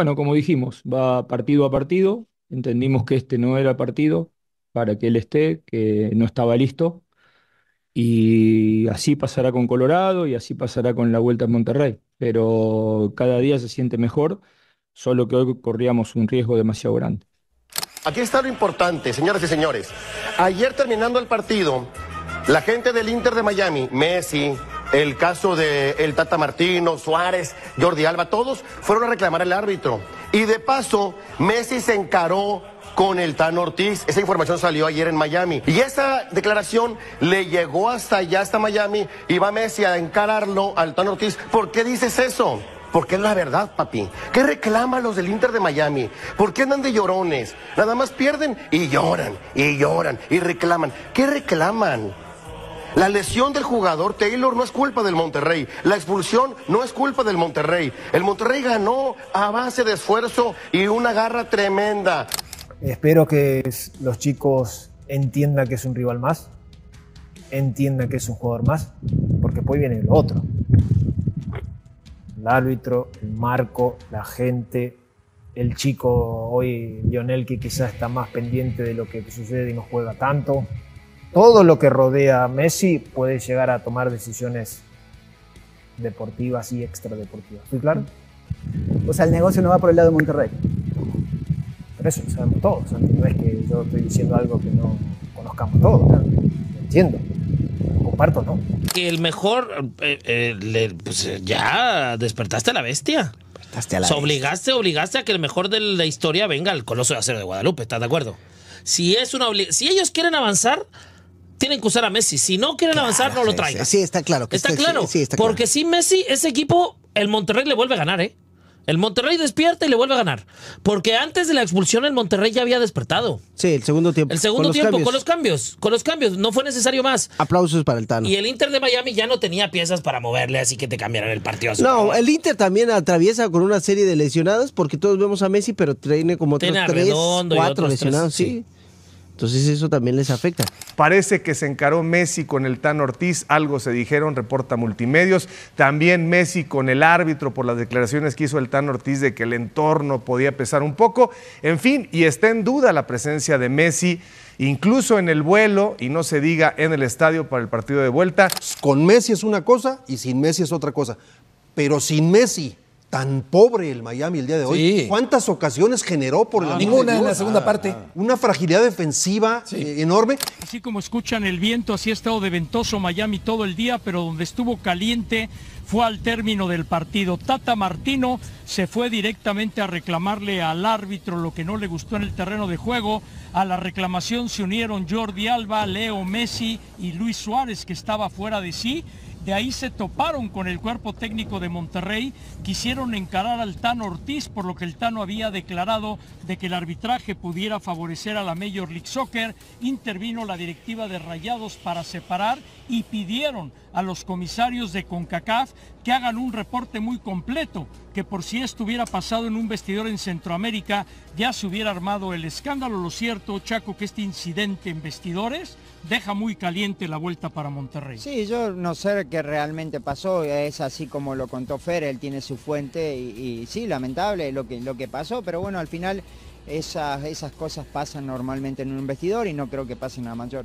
bueno, como dijimos, va partido a partido. Entendimos que este no era partido para que él esté, que no estaba listo. Y así pasará con Colorado y así pasará con la vuelta a Monterrey. Pero cada día se siente mejor, solo que hoy corríamos un riesgo demasiado grande. Aquí está lo importante, señoras y señores. Ayer terminando el partido, la gente del Inter de Miami, Messi, el caso de el Tata Martino, Suárez, Jordi Alba, todos fueron a reclamar al árbitro. Y de paso, Messi se encaró con el Tan Ortiz. Esa información salió ayer en Miami. Y esa declaración le llegó hasta allá, hasta Miami, y va Messi a encararlo al Tan Ortiz. ¿Por qué dices eso? Porque es la verdad, papi. ¿Qué reclaman los del Inter de Miami? ¿Por qué andan de llorones? Nada más pierden y lloran, y lloran, y reclaman. ¿Qué reclaman? La lesión del jugador Taylor no es culpa del Monterrey. La expulsión no es culpa del Monterrey. El Monterrey ganó a base de esfuerzo y una garra tremenda. Espero que los chicos entiendan que es un rival más, entiendan que es un jugador más, porque después pues viene el otro. El árbitro, el marco, la gente, el chico hoy, Lionel, que quizás está más pendiente de lo que sucede y no juega tanto todo lo que rodea a Messi puede llegar a tomar decisiones deportivas y extradeportivas. ¿Estoy claro? O sea, el negocio no va por el lado de Monterrey. Pero eso lo sabemos todos. No es que yo estoy diciendo algo que no conozcamos todos. entiendo. comparto, ¿no? Que el mejor. Eh, eh, pues, eh, ya despertaste a la bestia. obligaste, obligaste a que el mejor de la historia venga al Coloso de Acero de Guadalupe. ¿Estás de acuerdo? Si, es una, si ellos quieren avanzar, tienen que usar a Messi. Si no quieren avanzar, no lo traen. Sí, está claro. Que está, claro. porque si Messi, ese equipo, el Monterrey le vuelve a ganar, ¿eh? El Monterrey despierta y le vuelve a ganar. Porque antes de la expulsión el Monterrey ya había despertado. Sí, el segundo tiempo. El segundo tiempo, con los cambios. Con los cambios. No fue necesario más. Aplausos para el Tano. Y el Inter de Miami ya no tenía piezas para moverle, así que te cambiaron el partido. No, el Inter también atraviesa con una serie de lesionados, porque todos vemos a Messi, pero trae como tiene tres, redondo cuatro lesionados. sí. Entonces eso también les afecta. Parece que se encaró Messi con el Tan Ortiz, algo se dijeron, reporta Multimedios. También Messi con el árbitro por las declaraciones que hizo el Tan Ortiz de que el entorno podía pesar un poco. En fin, y está en duda la presencia de Messi, incluso en el vuelo y no se diga en el estadio para el partido de vuelta. Con Messi es una cosa y sin Messi es otra cosa. Pero sin Messi tan pobre el Miami el día de hoy. ¿Cuántas ocasiones generó por la Ninguna en la segunda parte. Ah, ah, ah. Una fragilidad defensiva eh, enorme. Así como escuchan el viento, así ha estado de ventoso Miami todo el día, pero donde estuvo caliente fue al término del partido. Tata Martino se fue directamente a reclamarle al árbitro lo que no le gustó en el terreno de juego. A la reclamación se unieron Jordi Alba, Leo Messi y Luis Suárez, que estaba fuera de sí de ahí se toparon con el cuerpo técnico de Monterrey, quisieron encarar al Tano Ortiz, por lo que el Tano había declarado de que el arbitraje pudiera favorecer a la Major League Soccer, intervino la directiva de Rayados para separar y pidieron a los comisarios de CONCACAF que hagan un reporte muy completo, que por si estuviera pasado en un vestidor en Centroamérica, ya se hubiera armado el escándalo. Lo cierto, Chaco, que este incidente en vestidores deja muy caliente la vuelta para Monterrey. Sí, yo no sé qué realmente pasó, es así como lo contó Fer, él tiene su fuente y, sí, lamentable lo que, lo que pasó, pero bueno, al final esas, esas cosas pasan normalmente en un vestidor y no creo que pasen a mayor.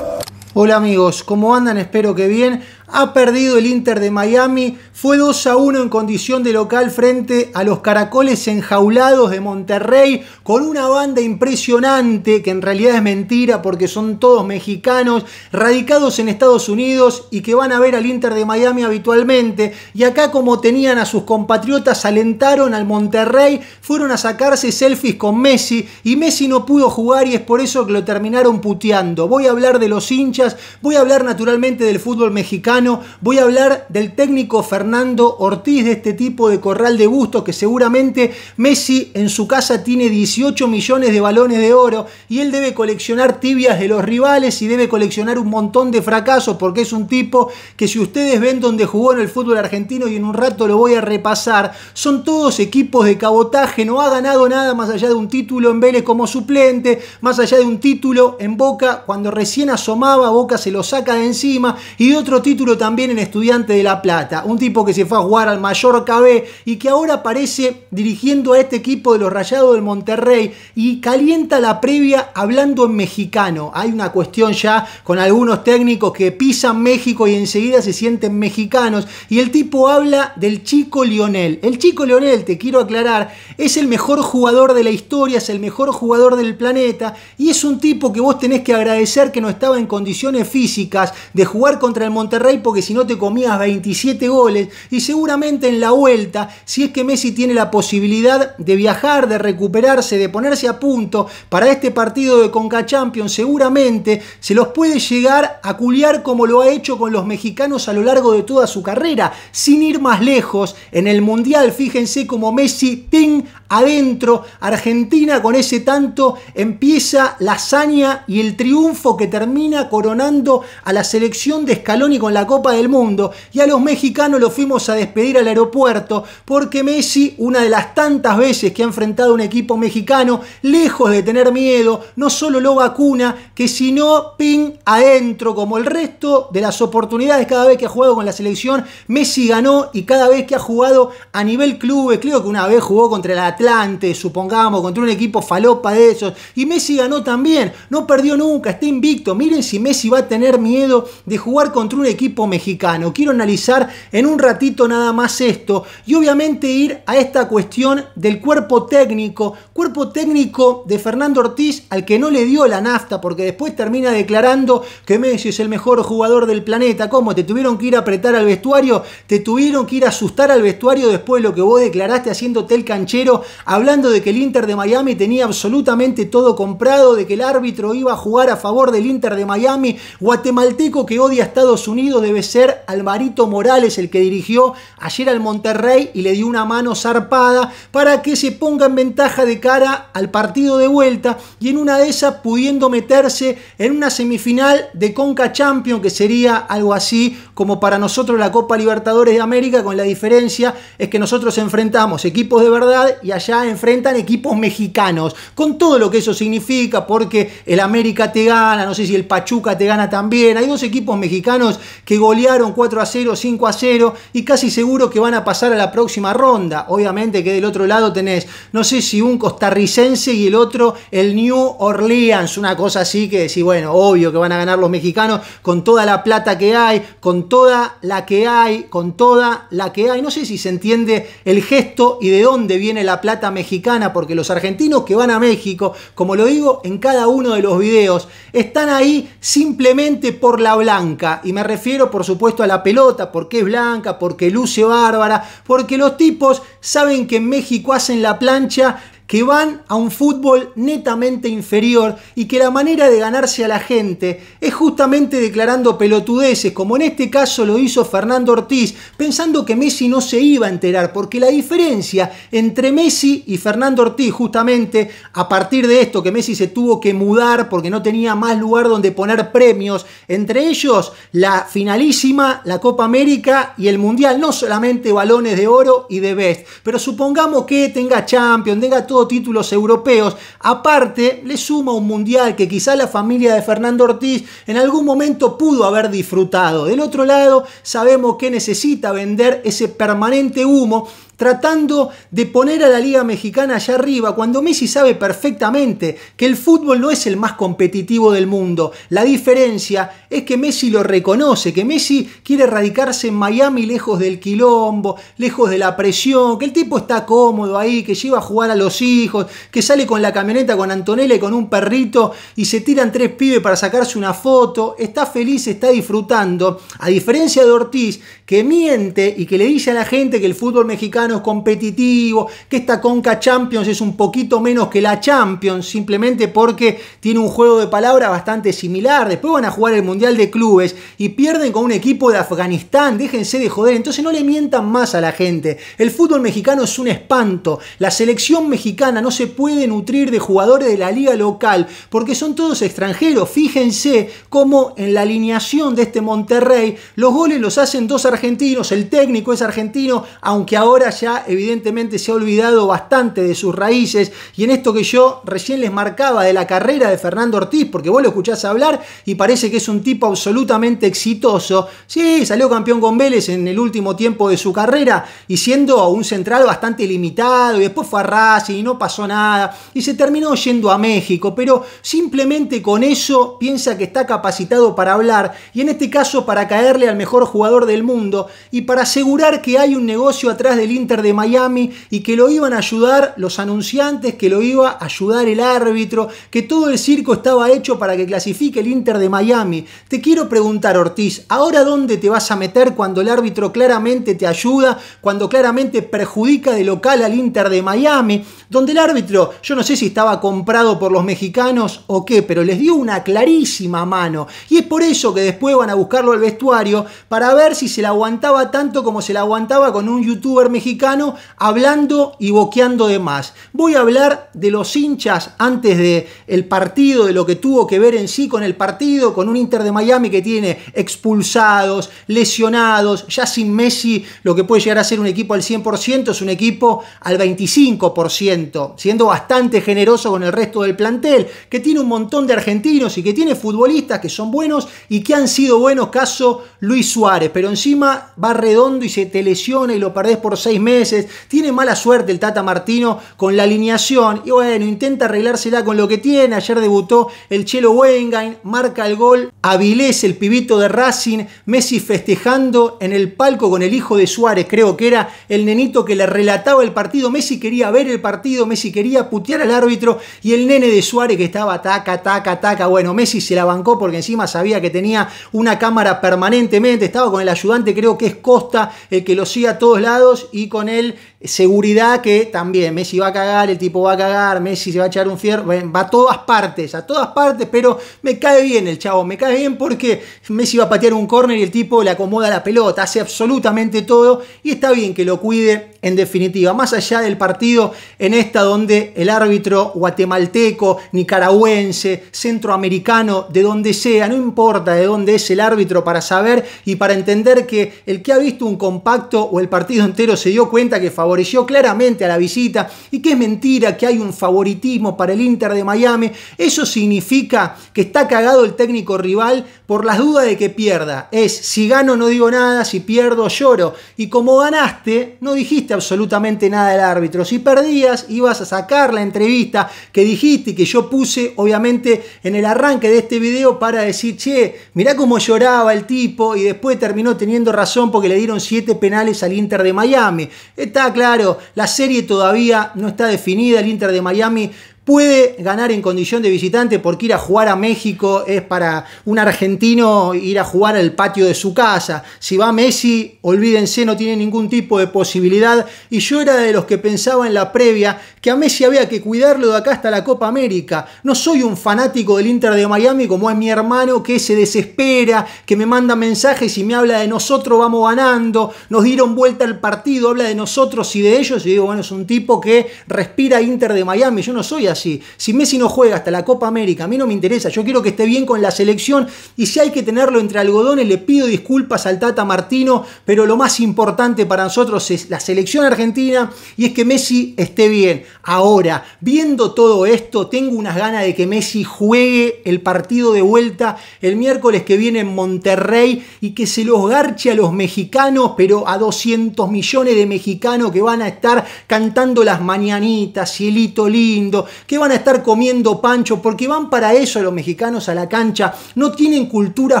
Hola amigos, ¿cómo andan? Espero que bien ha perdido el Inter de Miami. Fue 2 a 1 en condición de local frente a los Caracoles Enjaulados de Monterrey, con una banda impresionante, que en realidad es mentira porque son todos mexicanos, radicados en Estados Unidos y que van a ver al Inter de Miami habitualmente. Y acá, como tenían a sus compatriotas, alentaron al Monterrey, fueron a sacarse selfies con Messi y Messi no pudo jugar y es por eso que lo terminaron puteando. Voy a hablar de los hinchas, voy a hablar naturalmente del fútbol mexicano Voy a hablar del técnico Fernando Ortiz, de este tipo de corral de gusto que seguramente Messi en su casa tiene 18 millones de balones de oro y él debe coleccionar tibias de los rivales y debe coleccionar un montón de fracasos porque es un tipo que si ustedes ven donde jugó en el fútbol argentino y en un rato lo voy a repasar, son todos equipos de cabotaje, no ha ganado nada más allá de un título en Vélez como suplente, más allá de un título en Boca cuando recién asomaba, Boca se lo saca de encima y de otro título también en Estudiante de La Plata, un tipo que se fue a jugar al mayor B y que ahora aparece dirigiendo a este equipo de los Rayados del Monterrey y calienta la previa hablando en mexicano. Hay una cuestión ya con algunos técnicos que pisan México y enseguida se sienten mexicanos y el tipo habla del chico Lionel. El chico Lionel, te quiero aclarar, es el mejor jugador de la historia, es el mejor jugador del planeta y es un tipo que vos tenés que agradecer que no estaba en condiciones físicas de jugar contra el Monterrey porque si no te comías 27 goles y seguramente en la vuelta, si es que Messi tiene la posibilidad de viajar, de recuperarse, de ponerse a punto para este partido de Conca Champions, seguramente se los puede llegar a culiar como lo ha hecho con los mexicanos a lo largo de toda su carrera, sin ir más lejos en el Mundial, fíjense como Messi ting adentro, Argentina con ese tanto empieza la hazaña y el triunfo que termina coronando a la selección de y con la Copa del Mundo y a los mexicanos los fuimos a despedir al aeropuerto porque Messi, una de las tantas veces que ha enfrentado un equipo mexicano, lejos de tener miedo, no solo lo vacuna, que sino pin adentro, como el resto de las oportunidades cada vez que ha jugado con la selección, Messi ganó y cada vez que ha jugado a nivel club, creo que una vez jugó contra el Atlante, supongamos, contra un equipo falopa de esos, y Messi ganó también, no perdió nunca, está invicto, miren si Messi va a tener miedo de jugar contra un equipo mexicano. Quiero analizar en un ratito nada más esto y obviamente ir a esta cuestión del cuerpo técnico, cuerpo técnico de Fernando Ortiz al que no le dio la nafta porque después termina declarando que Messi es el mejor jugador del planeta. ¿Cómo? ¿Te tuvieron que ir a apretar al vestuario? ¿Te tuvieron que ir a asustar al vestuario después de lo que vos declaraste haciéndote el canchero hablando de que el Inter de Miami tenía absolutamente todo comprado, de que el árbitro iba a jugar a favor del Inter de Miami, guatemalteco que odia a Estados Unidos, de debe ser Alvarito Morales, el que dirigió ayer al Monterrey y le dio una mano zarpada para que se ponga en ventaja de cara al partido de vuelta y en una de esas pudiendo meterse en una semifinal de Conca Champions, que sería algo así como para nosotros la Copa Libertadores de América, con la diferencia es que nosotros enfrentamos equipos de verdad y allá enfrentan equipos mexicanos, con todo lo que eso significa, porque el América te gana, no sé si el Pachuca te gana también, hay dos equipos mexicanos que golearon 4 a 0, 5 a 0 y casi seguro que van a pasar a la próxima ronda. Obviamente que del otro lado tenés, no sé si un costarricense y el otro el New Orleans, una cosa así que decís, bueno, obvio que van a ganar los mexicanos con toda la plata que hay, con toda la que hay, con toda la que hay. No sé si se entiende el gesto y de dónde viene la plata mexicana, porque los argentinos que van a México, como lo digo en cada uno de los videos, están ahí simplemente por la blanca. Y me refiero por supuesto, a la pelota, porque es blanca, porque luce bárbara, porque los tipos saben que en México hacen la plancha que van a un fútbol netamente inferior y que la manera de ganarse a la gente es justamente declarando pelotudeces, como en este caso lo hizo Fernando Ortiz, pensando que Messi no se iba a enterar, porque la diferencia entre Messi y Fernando Ortiz, justamente a partir de esto que Messi se tuvo que mudar porque no tenía más lugar donde poner premios, entre ellos la finalísima, la Copa América y el Mundial, no solamente balones de oro y de best, pero supongamos que tenga Champions, tenga todo títulos europeos. Aparte, le suma un mundial que quizá la familia de Fernando Ortiz en algún momento pudo haber disfrutado. Del otro lado, sabemos que necesita vender ese permanente humo tratando de poner a la Liga Mexicana allá arriba, cuando Messi sabe perfectamente que el fútbol no es el más competitivo del mundo. La diferencia es que Messi lo reconoce, que Messi quiere radicarse en Miami lejos del quilombo, lejos de la presión, que el tipo está cómodo ahí, que lleva a jugar a los hijos, que sale con la camioneta con Antonella y con un perrito y se tiran tres pibes para sacarse una foto, está feliz, está disfrutando, a diferencia de Ortiz, que miente y que le dice a la gente que el fútbol mexicano es competitivo, que esta Conca Champions es un poquito menos que la Champions, simplemente porque tiene un juego de palabras bastante similar. Después van a jugar el Mundial de Clubes y pierden con un equipo de Afganistán, déjense de joder, entonces no le mientan más a la gente. El fútbol mexicano es un espanto, la selección mexicana no se puede nutrir de jugadores de la liga local porque son todos extranjeros. Fíjense cómo en la alineación de este Monterrey los goles los hacen dos argentinos, el técnico es argentino, aunque ahora ya evidentemente se ha olvidado bastante de sus raíces. Y en esto que yo recién les marcaba de la carrera de Fernando Ortiz, porque vos lo escuchás hablar y parece que es un tipo absolutamente exitoso. Sí, salió campeón con Vélez en el último tiempo de su carrera y siendo un central bastante limitado. Y después fue a Racing y no pasó nada. Y se terminó yendo a México, pero simplemente con eso piensa que está capacitado para hablar y en este caso para caerle al mejor jugador del mundo y para asegurar que hay un negocio atrás del Inter de Miami y que lo iban a ayudar los anunciantes, que lo iba a ayudar el árbitro, que todo el circo estaba hecho para que clasifique el Inter de Miami. Te quiero preguntar, Ortiz, ¿ahora dónde te vas a meter cuando el árbitro claramente te ayuda, cuando claramente perjudica de local al Inter de Miami, donde el árbitro, yo no sé si estaba comprado por los mexicanos o qué, pero les dio una clarísima mano. Y es por eso que después van a buscarlo al vestuario para ver si se la aguantaba tanto como se la aguantaba con un youtuber mexicano hablando y boqueando de más. Voy a hablar de los hinchas antes del el partido, de lo que tuvo que ver en sí con el partido, con un Inter de Miami que tiene expulsados, lesionados, ya sin Messi, lo que puede llegar a ser un equipo al 100% es un equipo al 25%, siendo bastante generoso con el resto del plantel, que tiene un montón de argentinos y que tiene futbolistas que son buenos y que han sido buenos, caso Luis Suárez, pero encima va redondo y se te lesiona y lo perdés por seis meses. Tiene mala suerte el Tata Martino con la alineación. Y bueno, intenta arreglársela con lo que tiene. Ayer debutó el Chelo Wengain, marca el gol. Avilés, el pibito de Racing. Messi festejando en el palco con el hijo de Suárez, creo que era el nenito que le relataba el partido. Messi quería ver el partido, Messi quería putear al árbitro y el nene de Suárez que estaba taca, taca, taca. Bueno, Messi se la bancó porque encima sabía que tenía una cámara permanentemente, estaba con el ayudante creo que es Costa el eh, que lo sigue a todos lados y con él seguridad que también Messi va a cagar, el tipo va a cagar, Messi se va a echar un fierro, va a todas partes, a todas partes, pero me cae bien el chavo, me cae bien porque Messi va a patear un córner y el tipo le acomoda la pelota, hace absolutamente todo y está bien que lo cuide en definitiva, más allá del partido en esta donde el árbitro guatemalteco, nicaragüense, centroamericano, de donde sea, no importa de dónde es el árbitro para saber y para entender que el que ha visto un compacto o el partido entero se dio cuenta que favor favoreció claramente a la visita y que es mentira que hay un favoritismo para el Inter de Miami. Eso significa que está cagado el técnico rival por las dudas de que pierda. Es si gano no digo nada, si pierdo lloro. Y como ganaste, no dijiste absolutamente nada al árbitro. Si perdías, ibas a sacar la entrevista que dijiste que yo puse, obviamente, en el arranque de este video para decir, che, mirá cómo lloraba el tipo y después terminó teniendo razón porque le dieron siete penales al Inter de Miami. Está claro claro, la serie todavía no está definida, el Inter de Miami puede ganar en condición de visitante porque ir a jugar a México es para un argentino ir a jugar al patio de su casa. Si va Messi, olvídense, no tiene ningún tipo de posibilidad. Y yo era de los que pensaba en la previa que a Messi había que cuidarlo de acá hasta la Copa América. No soy un fanático del Inter de Miami como es mi hermano que se desespera, que me manda mensajes y me habla de nosotros vamos ganando, nos dieron vuelta al partido, habla de nosotros y de ellos. Y digo, bueno, es un tipo que respira Inter de Miami. Yo no soy si Messi no juega hasta la Copa América, a mí no me interesa. Yo quiero que esté bien con la selección y si hay que tenerlo entre algodones, le pido disculpas al Tata Martino, pero lo más importante para nosotros es la selección argentina y es que Messi esté bien. Ahora, viendo todo esto, tengo unas ganas de que Messi juegue el partido de vuelta el miércoles que viene en Monterrey y que se los garche a los mexicanos, pero a 200 millones de mexicanos que van a estar cantando las mañanitas, cielito lindo, que van a estar comiendo pancho, porque van para eso los mexicanos a la cancha, no tienen cultura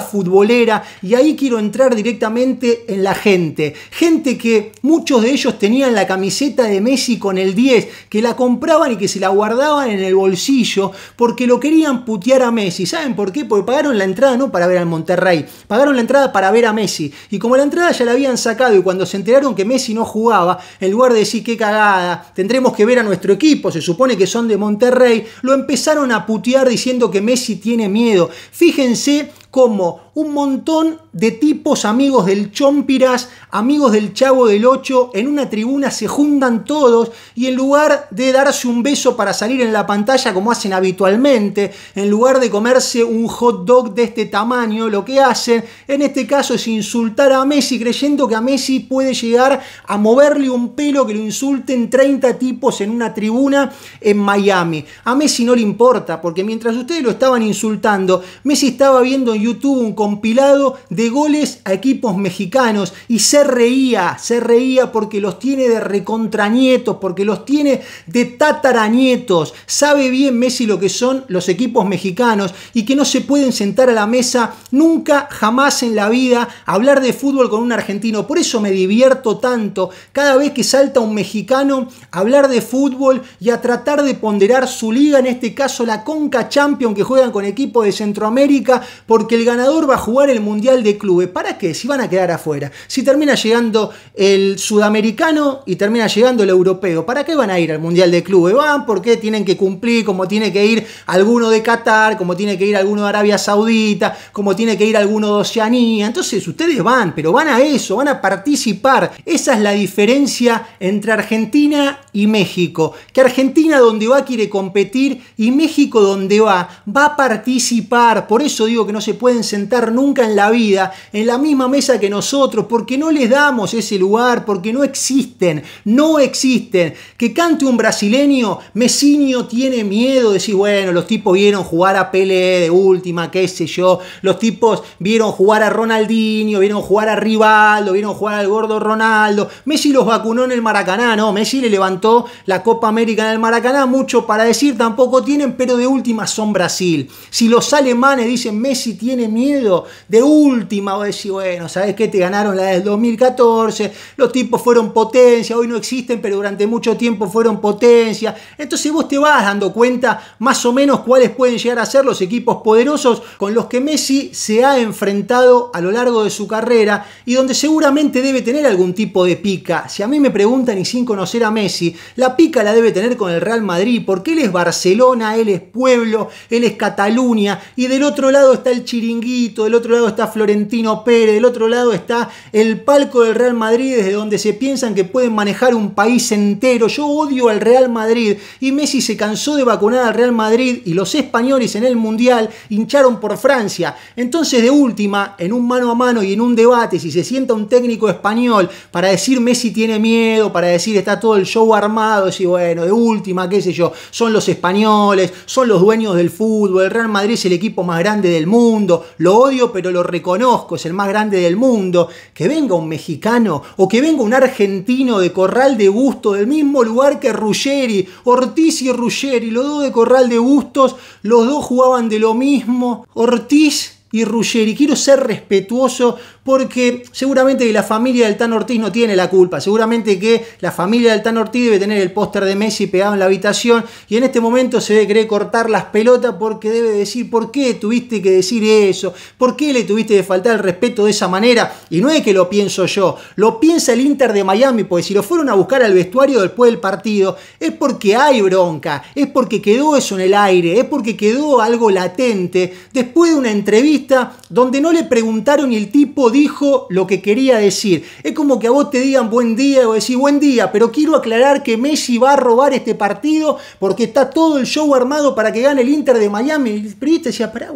futbolera y ahí quiero entrar directamente en la gente. Gente que muchos de ellos tenían la camiseta de Messi con el 10, que la compraban y que se la guardaban en el bolsillo porque lo querían putear a Messi. ¿Saben por qué? Porque pagaron la entrada no para ver al Monterrey, pagaron la entrada para ver a Messi. Y como la entrada ya la habían sacado y cuando se enteraron que Messi no jugaba, en lugar de decir qué cagada, tendremos que ver a nuestro equipo, se supone que son de Monterrey, Monterrey, lo empezaron a putear diciendo que Messi tiene miedo. Fíjense como un montón de tipos amigos del Chompiras, amigos del Chavo del Ocho, en una tribuna se juntan todos y en lugar de darse un beso para salir en la pantalla como hacen habitualmente, en lugar de comerse un hot dog de este tamaño, lo que hacen en este caso es insultar a Messi creyendo que a Messi puede llegar a moverle un pelo que lo insulten 30 tipos en una tribuna en Miami. A Messi no le importa porque mientras ustedes lo estaban insultando, Messi estaba viendo YouTube un compilado de goles a equipos mexicanos y se reía, se reía porque los tiene de recontrañetos, porque los tiene de tataranietos. Sabe bien Messi lo que son los equipos mexicanos y que no se pueden sentar a la mesa nunca, jamás en la vida hablar de fútbol con un argentino. Por eso me divierto tanto cada vez que salta un mexicano a hablar de fútbol y a tratar de ponderar su liga, en este caso la Conca Champion que juegan con equipos de Centroamérica, porque el ganador va a jugar el Mundial de Clubes. ¿Para qué? Si van a quedar afuera. Si termina llegando el sudamericano y termina llegando el europeo, ¿para qué van a ir al Mundial de Clubes? Van porque tienen que cumplir, como tiene que ir alguno de Qatar, como tiene que ir alguno de Arabia Saudita, como tiene que ir alguno de Oceanía. Entonces ustedes van, pero van a eso, van a participar. Esa es la diferencia entre Argentina y México. Que Argentina donde va quiere competir y México donde va va a participar. Por eso digo que no se puede pueden sentar nunca en la vida en la misma mesa que nosotros, porque no les damos ese lugar, porque no existen, no existen. Que cante un brasileño, Messinio tiene miedo, de decir, bueno, los tipos vieron jugar a Pelé de última, qué sé yo, los tipos vieron jugar a Ronaldinho, vieron jugar a Rivaldo, vieron jugar al gordo Ronaldo, Messi los vacunó en el Maracaná, no, Messi le levantó la Copa América en el Maracaná, mucho para decir tampoco tienen, pero de última son Brasil. Si los alemanes dicen Messi tiene miedo. De última, o decir: bueno, ¿sabes qué? Te ganaron la del 2014, los tipos fueron potencia, hoy no existen, pero durante mucho tiempo fueron potencia. Entonces vos te vas dando cuenta más o menos cuáles pueden llegar a ser los equipos poderosos con los que Messi se ha enfrentado a lo largo de su carrera y donde seguramente debe tener algún tipo de pica. Si a mí me preguntan y sin conocer a Messi, la pica la debe tener con el Real Madrid, porque él es Barcelona, él es Pueblo, él es Cataluña y del otro lado está el del otro lado está Florentino Pérez, del otro lado está el palco del Real Madrid, desde donde se piensan que pueden manejar un país entero. Yo odio al Real Madrid y Messi se cansó de vacunar al Real Madrid y los españoles en el Mundial hincharon por Francia. Entonces, de última, en un mano a mano y en un debate, si se sienta un técnico español para decir Messi tiene miedo, para decir está todo el show armado, decir, bueno, de última, qué sé yo, son los españoles, son los dueños del fútbol, el Real Madrid es el equipo más grande del mundo lo odio pero lo reconozco, es el más grande del mundo, que venga un mexicano o que venga un argentino de Corral de Gusto, del mismo lugar que Ruggeri, Ortiz y Ruggeri, los dos de Corral de Gustos, los dos jugaban de lo mismo, Ortiz y Ruggeri. Quiero ser respetuoso porque seguramente la familia del Tan Ortiz no tiene la culpa, seguramente que la familia del Tan Ortiz debe tener el póster de Messi pegado en la habitación y en este momento se debe querer cortar las pelotas porque debe decir por qué tuviste que decir eso, por qué le tuviste que faltar el respeto de esa manera y no es que lo pienso yo, lo piensa el Inter de Miami, porque si lo fueron a buscar al vestuario después del partido es porque hay bronca, es porque quedó eso en el aire, es porque quedó algo latente después de una entrevista donde no le preguntaron el tipo de dijo lo que quería decir. Es como que a vos te digan buen día o decís buen día, pero quiero aclarar que Messi va a robar este partido porque está todo el show armado para que gane el Inter de Miami. Y el decía, te,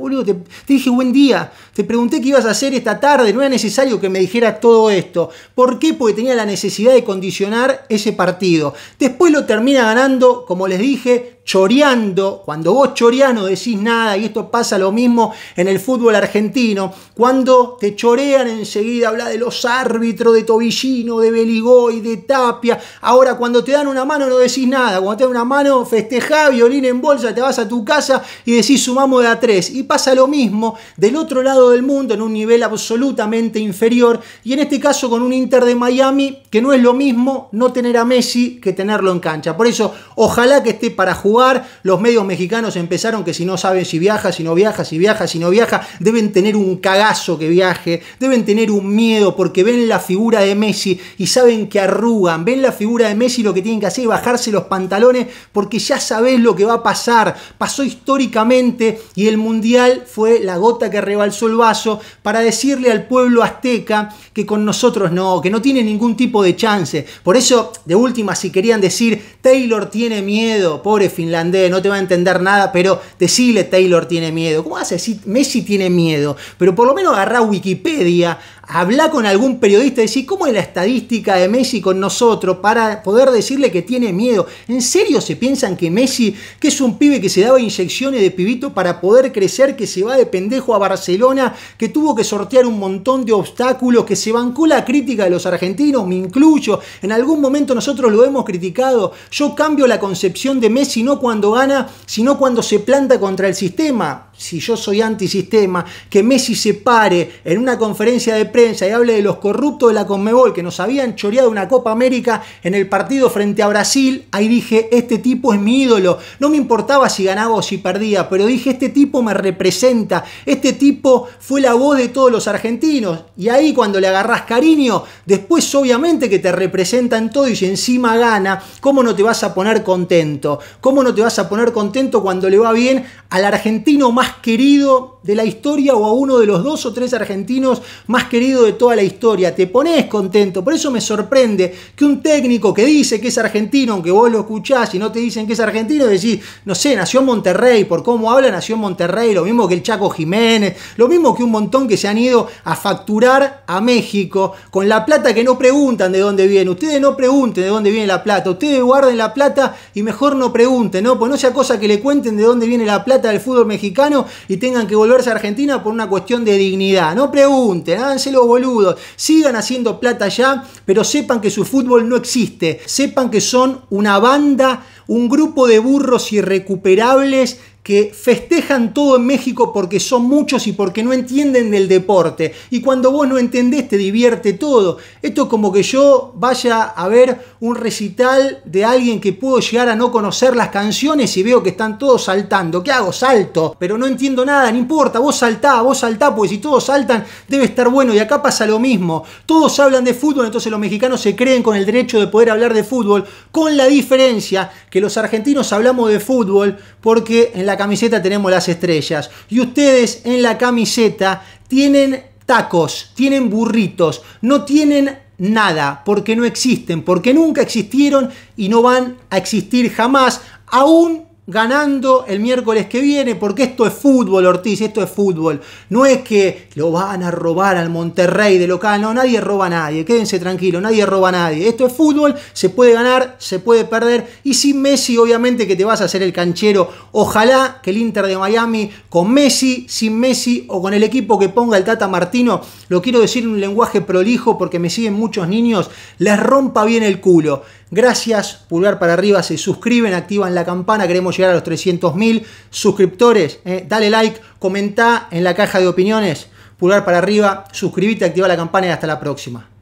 dije buen día, te pregunté qué ibas a hacer esta tarde, no era necesario que me dijeras todo esto. ¿Por qué? Porque tenía la necesidad de condicionar ese partido. Después lo termina ganando, como les dije, choreando, cuando vos no decís nada, y esto pasa lo mismo en el fútbol argentino, cuando te chorean enseguida, habla de los árbitros, de Tobillino, de Beligoy, de Tapia, ahora cuando te dan una mano no decís nada, cuando te dan una mano festejá, violín en bolsa, te vas a tu casa y decís sumamos de a tres, y pasa lo mismo del otro lado del mundo, en un nivel absolutamente inferior, y en este caso con un Inter de Miami, que no es lo mismo no tener a Messi que tenerlo en cancha, por eso ojalá que esté para jugar los medios mexicanos empezaron que si no saben si viaja, si no viaja, si viaja, si no viaja, deben tener un cagazo que viaje, deben tener un miedo porque ven la figura de Messi y saben que arrugan, ven la figura de Messi lo que tienen que hacer es bajarse los pantalones porque ya sabes lo que va a pasar. Pasó históricamente y el Mundial fue la gota que rebalsó el vaso para decirle al pueblo azteca que con nosotros no, que no tiene ningún tipo de chance. Por eso, de última, si querían decir, Taylor tiene miedo, pobre final no te va a entender nada, pero decirle Taylor tiene miedo. ¿Cómo hace si Messi tiene miedo? Pero por lo menos agarrá Wikipedia, habla con algún periodista y decir, ¿cómo es la estadística de Messi con nosotros para poder decirle que tiene miedo? ¿En serio se piensan que Messi, que es un pibe que se daba inyecciones de pibito para poder crecer, que se va de pendejo a Barcelona, que tuvo que sortear un montón de obstáculos, que se bancó la crítica de los argentinos, me incluyo, en algún momento nosotros lo hemos criticado, yo cambio la concepción de Messi no cuando gana, sino cuando se planta contra el sistema. Si yo soy antisistema, que Messi se pare en una conferencia de prensa, y hable de los corruptos de la Conmebol que nos habían choreado una Copa América en el partido frente a Brasil, ahí dije, este tipo es mi ídolo. No me importaba si ganaba o si perdía, pero dije, este tipo me representa, este tipo fue la voz de todos los argentinos. Y ahí cuando le agarrás cariño, después obviamente que te representa en todo y si encima gana, ¿cómo no te vas a poner contento? ¿Cómo no te vas a poner contento cuando le va bien al argentino más querido de la historia o a uno de los dos o tres argentinos más queridos de toda la historia. Te pones contento. Por eso me sorprende que un técnico que dice que es argentino, aunque vos lo escuchás y no te dicen que es argentino, decís, no sé, nació en Monterrey, por cómo habla, nació en Monterrey, lo mismo que el Chaco Jiménez, lo mismo que un montón que se han ido a facturar a México con la plata que no preguntan de dónde viene. Ustedes no pregunten de dónde viene la plata, ustedes guarden la plata y mejor no pregunten, ¿no? Pues no sea cosa que le cuenten de dónde viene la plata del fútbol mexicano y tengan que volver a Argentina por una cuestión de dignidad. No pregunten, háganse los boludos. Sigan haciendo plata allá, pero sepan que su fútbol no existe. Sepan que son una banda, un grupo de burros irrecuperables que festejan todo en México porque son muchos y porque no entienden del deporte. Y cuando vos no entendés te divierte todo. Esto es como que yo vaya a ver un recital de alguien que puedo llegar a no conocer las canciones y veo que están todos saltando. ¿Qué hago? Salto. Pero no entiendo nada, no importa. Vos saltá, vos saltá, porque si todos saltan debe estar bueno. Y acá pasa lo mismo. Todos hablan de fútbol, entonces los mexicanos se creen con el derecho de poder hablar de fútbol. Con la diferencia que los argentinos hablamos de fútbol porque en la camiseta tenemos las estrellas. Y ustedes en la camiseta tienen tacos, tienen burritos, no tienen nada, porque no existen, porque nunca existieron y no van a existir jamás, aún ganando el miércoles que viene, porque esto es fútbol, Ortiz, esto es fútbol. No es que lo van a robar al Monterrey de local, no, nadie roba a nadie, quédense tranquilos, nadie roba a nadie. Esto es fútbol, se puede ganar, se puede perder, y sin Messi obviamente que te vas a hacer el canchero. Ojalá que el Inter de Miami, con Messi, sin Messi o con el equipo que ponga el Tata Martino, lo quiero decir en un lenguaje prolijo porque me siguen muchos niños, les rompa bien el culo Gracias, pulgar para arriba, se suscriben, activan la campana, queremos llegar a los 300.000 suscriptores. Eh, dale like, comenta en la caja de opiniones, pulgar para arriba, suscríbete, activa la campana y hasta la próxima.